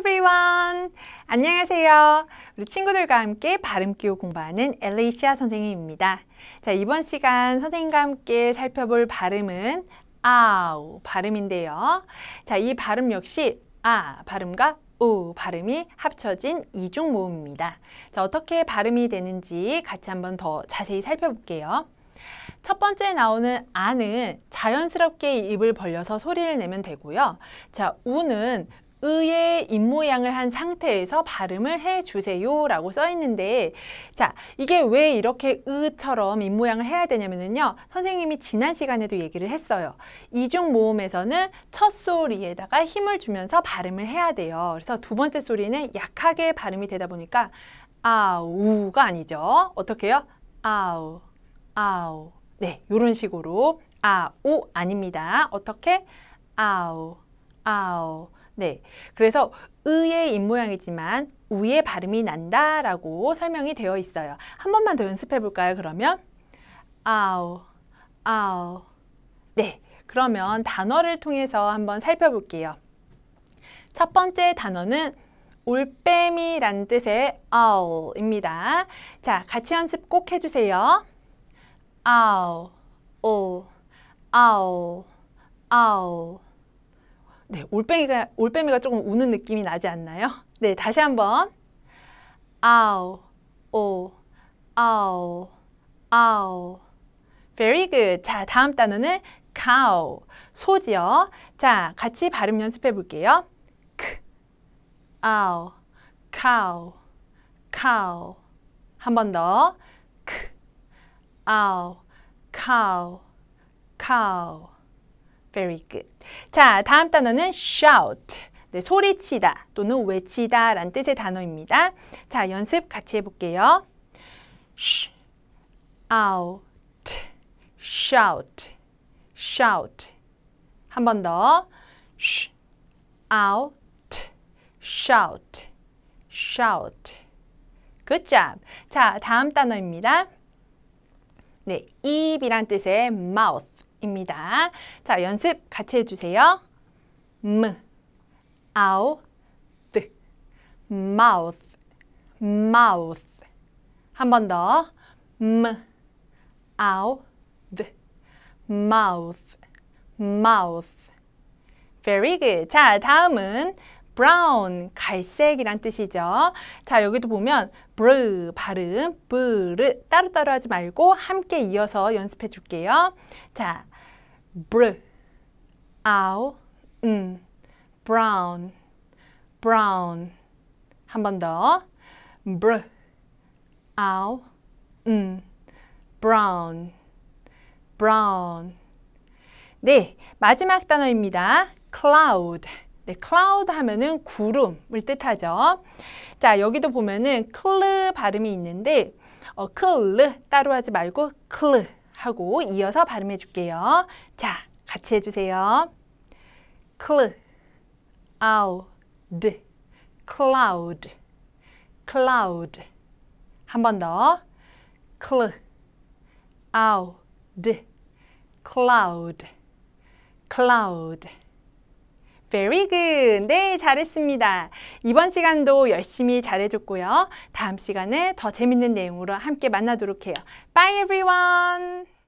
everyone. 안녕하세요. 우리 친구들과 함께 발음 기호 공부하는 엘레이시아 선생님입니다. 자, 이번 시간 선생님과 함께 살펴볼 발음은 아우 발음인데요. 자, 이 발음 역시 아 발음과 우 발음이 합쳐진 이중 모음입니다. 자, 어떻게 발음이 되는지 같이 한번 더 자세히 살펴볼게요. 첫 번째 나오는 아는 자연스럽게 입을 벌려서 소리를 내면 되고요. 자, 우는 의의 입모양을 한 상태에서 발음을 해주세요 라고 써있는데 자 이게 왜 이렇게 의처럼 입모양을 해야 되냐면요 선생님이 지난 시간에도 얘기를 했어요 이중 모음에서는 첫 소리에다가 힘을 주면서 발음을 해야 돼요 그래서 두 번째 소리는 약하게 발음이 되다 보니까 아우가 아니죠 어떻게 해요? 아우 아우 네 요런 식으로 아우 아닙니다 어떻게? 아우 아우 네, 그래서 의의 입모양이지만 우의 발음이 난다라고 설명이 되어 있어요. 한 번만 더 연습해 볼까요? 그러면 아우, 아우. 네, 그러면 단어를 통해서 한번 살펴볼게요. 첫 번째 단어는 올빼미란 뜻의 owl입니다. 자, 같이 연습 꼭 해주세요. owl, owl, owl, owl. 네, 올빼미가, 올빼미가 조금 우는 느낌이 나지 않나요? 네, 다시 한번. 아오, 오, 아오, 아오. Very good. 자, 다음 단어는 cow, 소지요. 자, 같이 발음 연습해 볼게요. 크, 아오, cow, cow. 한 번 더. 크, 아오, cow, cow. Very good. 자, 다음 단어는 shout. 네, 소리치다 또는 외치다 라는 뜻의 단어입니다. 자, 연습 같이 해볼게요. shout, shout, shout. 한 번 더. shout, shout, shout. Good job. 자, 다음 단어입니다. 네, 입이란 뜻의 mouth. 입니다. 자, 연습 같이 해주세요. 음, 아우, 뜨, 마우스, 마우스. 한번 더. 음, 아우, 뜨, 마우스, 마우스. Very good. 자, 다음은 brown, 갈색이란 뜻이죠. 자, 여기도 보면 브르 발음, 브르 따로따로 하지 말고 함께 이어서 연습해 줄게요. 자, br, ow, n, brown, brown. 한번 더. br, ow, n, brown, brown. 네, 마지막 단어입니다. cloud. 네, cloud 하면은 구름을 뜻하죠. 자, 여기도 보면은 클 발음이 있는데 어, 클 따로 하지 말고 클 하고 이어서 발음해 줄게요. 자, 같이 해주세요. cloud, cloud, cloud. 한번 더. cloud, cloud, cloud. Very good. 네, 잘했습니다. 이번 시간도 열심히 잘해줬고요. 다음 시간에 더 재밌는 내용으로 함께 만나도록 해요. Bye everyone.